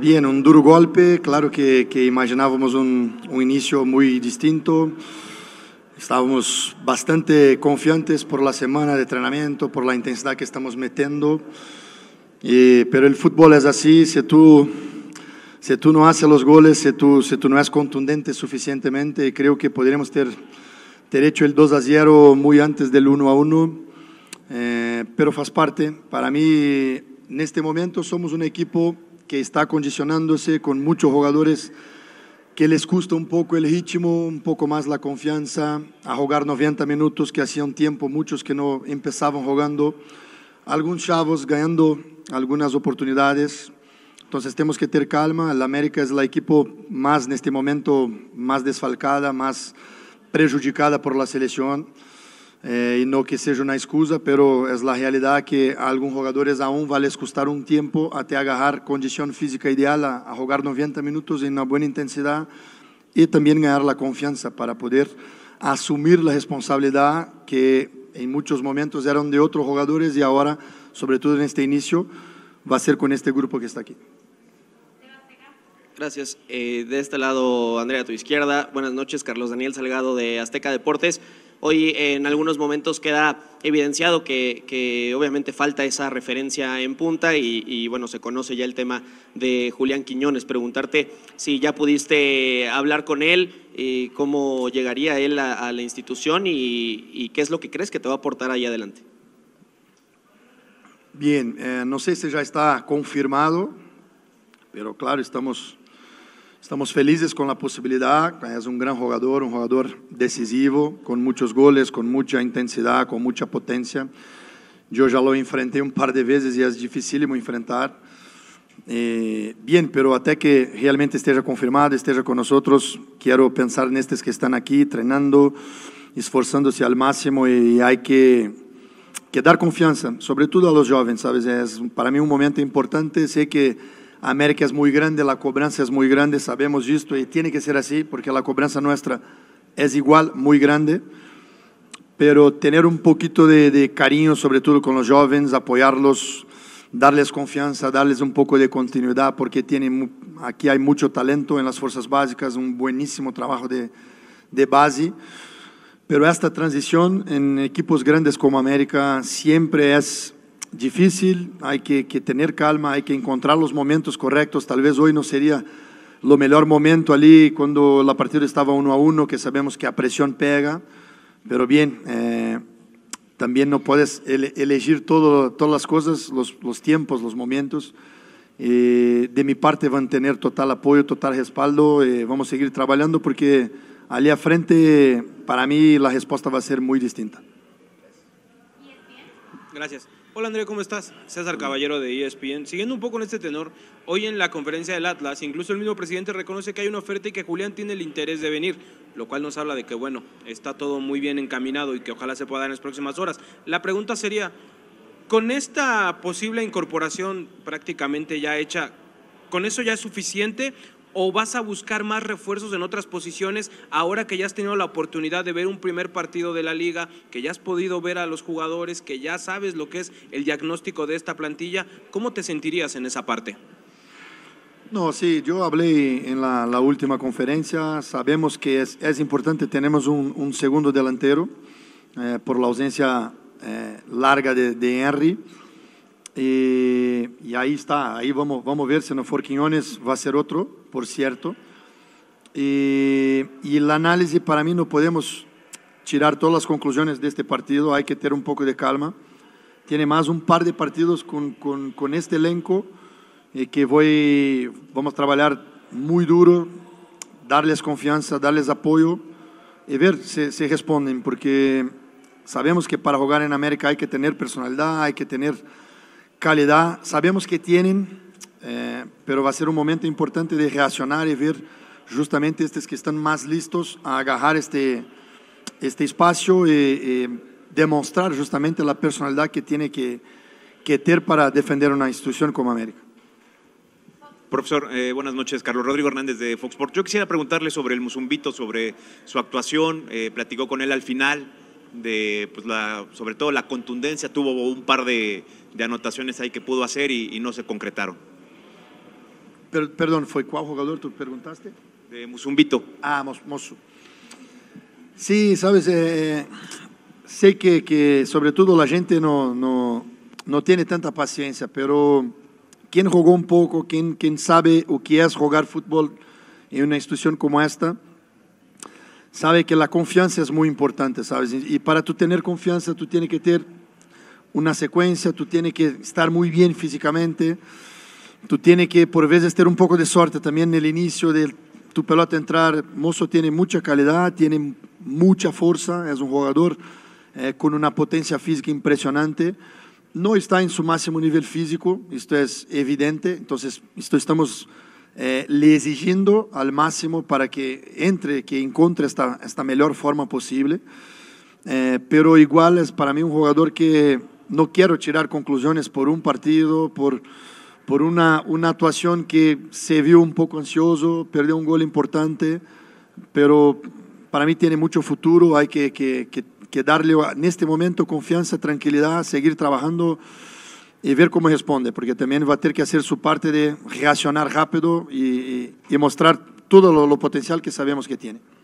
bien, un duro golpe, claro que, imaginábamos un, inicio muy distinto. Estábamos bastante confiantes por la semana de entrenamiento, por la intensidad que estamos metiendo. Eh, pero el fútbol es así, si tú, si tú no haces los goles, si tú, si tú no eres contundente suficientemente, creo que podríamos tener, derecho hecho el 2 a 0 muy antes del 1 a 1. Eh, pero faz parte. Para mí, en este momento somos un equipo que está condicionándose con muchos jugadores que les gusta un poco el ritmo, un poco más la confianza, a jugar 90 minutos, que hacía un tiempo muchos que no empezaban jugando, algunos chavos ganando algunas oportunidades. Entonces tenemos que tener calma, la América es la equipo más en este momento, más desfalcada, más perjudicada por la selección y e no que sea una excusa, pero es la realidad que a algunos jugadores aún vale costar un um tiempo hasta agarrar condición física ideal a, jugar 90 minutos en em una buena intensidad y e también ganar la confianza para poder asumir la responsabilidad que en em muchos momentos eran de otros jugadores y e ahora, sobre todo en este inicio, va a ser con este grupo que está aquí. Gracias. Eh, de este lado, Andrea, a tu izquierda. Buenas noches, Carlos Daniel Salgado de Azteca Deportes. Hoy en algunos momentos queda evidenciado que, obviamente falta esa referencia en punta y, bueno, se conoce ya el tema de Julián Quiñones. Preguntarte si ya pudiste hablar con él, y eh, cómo llegaría él a, la institución y, qué es lo que crees que te va a aportar ahí adelante. Bien, eh, no sé si ya está confirmado, pero claro, estamos Estamos felices con la posibilidad, es un gran jugador, un jugador decisivo, con muchos goles, con mucha intensidad, con mucha potencia. Yo ya lo enfrenté un par de veces y es difícil enfrentar. Eh, bien, pero hasta que realmente esté confirmado, esté con nosotros, quiero pensar en estos que están aquí entrenando, esforzándose al máximo y hay que, que dar confianza, sobre todo a los jóvenes, ¿sabes? Es para mí un momento importante, sé que América es muy grande, la cobranza es muy grande, sabemos esto y tiene que ser así porque la cobranza nuestra es igual, muy grande. Pero tener un poquito de, cariño, sobre todo con los jóvenes, apoyarlos, darles confianza, darles un poco de continuidad porque tienen, aquí hay mucho talento en las fuerzas básicas, un buenísimo trabajo de, de base. Pero esta transición en equipos grandes como América siempre es difícil, hay que, que, tener calma, hay que encontrar los momentos correctos. Tal vez hoy no sería lo mejor momento allí cuando la partida estaba uno a uno, que sabemos que a presión pega, pero bien, eh, también no puedes elegir todo, todas las cosas, los, los tiempos, los momentos. de mi parte van a tener total apoyo, total respaldo, eh, vamos a seguir trabajando porque allí a frente para mí la respuesta va a ser muy distinta. Gracias. Hola Andrea, ¿cómo estás? César Caballero de ESPN. Siguiendo un poco en este tenor, hoy en la conferencia del Atlas, incluso el mismo presidente reconoce que hay una oferta y que Julián tiene el interés de venir, lo cual nos habla de que, bueno, está todo muy bien encaminado y que ojalá se pueda dar en las próximas horas. La pregunta sería, con esta posible incorporación prácticamente ya hecha, ¿con eso ya es suficiente o vas a buscar más refuerzos en otras posiciones ahora que ya has tenido la oportunidad de ver un primer partido de la liga, que ya has podido ver a los jugadores, que ya sabes lo que es el diagnóstico de esta plantilla? ¿Cómo te sentirías en esa parte? No, sí, yo hablé en la, última conferencia, sabemos que es, importante, tenemos un, segundo delantero eh, por la ausencia eh, larga de, de Henry. Y y ahí está, ahí vamos, vamos a ver si no Forquiñones va a ser otro, por cierto. Y, el análisis para mí no podemos tirar todas las conclusiones de este partido, hay que tener un poco de calma. Tiene más un par de partidos con, con, con este elenco eh, que voy, vamos a trabajar muy duro, darles confianza, darles apoyo y ver si responden, porque sabemos que para jugar en América hay que tener personalidad, hay que tener calidad. Sabemos que tienen, eh, pero va a ser un momento importante de reaccionar y ver justamente estos que están más listos a agarrar este, este espacio y, demostrar justamente la personalidad que tiene que, que tener para defender una institución como América. Profesor, eh, buenas noches. Carlos Rodrigo Hernández de Foxport. Yo quisiera preguntarle sobre el Musumbito, sobre su actuación. Eh, platicó con él al final de pues la, sobre todo la contundencia, tuvo un par de, anotaciones ahí que pudo hacer y, no se concretaron. pero perdón, ¿fue cuál jugador tú preguntaste? De Musumbito. Ah, Mosu. Sí, sabes, eh, sé que, que, sobre todo la gente no, no, no, tiene tanta paciencia, pero quien jugó un poco, quien, quien sabe o que es jugar fútbol en una institución como esta, sabe que la confianza es muy importante, ¿sabes? Y para tú tener confianza, tú tienes que tener una secuencia, tú tienes que estar muy bien físicamente, tú tienes que por veces tener un poco de suerte también en el inicio de tu pelota entrar. Mozo tiene mucha calidad, tiene mucha fuerza, es un jugador eh, con una potencia física impresionante. No está en su máximo nivel físico, esto es evidente, entonces esto estamos eh, le exigiendo al máximo para que entre, que encuentre esta, esta mejor forma posible. Eh, pero igual es para mí un jugador que no quiero tirar conclusiones por un partido, por, por una, una actuación que se vio un poco ansioso, perdió un gol importante, pero para mí tiene mucho futuro, hay que, que, que darle en este momento confianza, tranquilidad, seguir trabajando y ver cómo responde, porque también va a tener que hacer su parte de reaccionar rápido y, mostrar todo lo, lo potencial que sabemos que tiene.